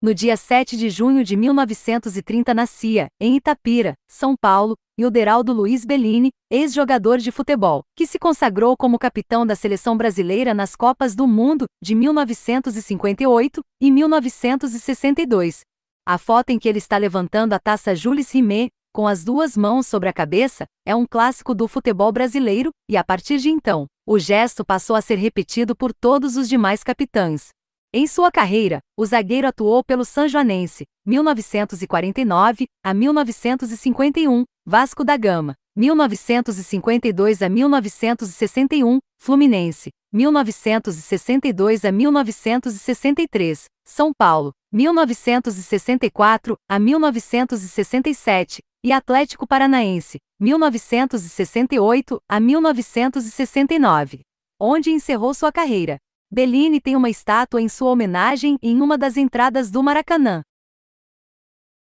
No dia 7 de junho de 1930 nascia, em Itapira, São Paulo, Deraldo Luiz Bellini, ex-jogador de futebol, que se consagrou como capitão da seleção brasileira nas Copas do Mundo de 1958 e 1962. A foto em que ele está levantando a taça Jules Rimet, com as duas mãos sobre a cabeça, é um clássico do futebol brasileiro, e a partir de então, o gesto passou a ser repetido por todos os demais capitães. Em sua carreira, o zagueiro atuou pelo Sanjoanense, 1949 a 1951, Vasco da Gama, 1952 a 1961, Fluminense, 1962 a 1963, São Paulo, 1964 a 1967 e Atlético Paranaense, 1968 a 1969, onde encerrou sua carreira. Bellini tem uma estátua em sua homenagem em uma das entradas do Maracanã.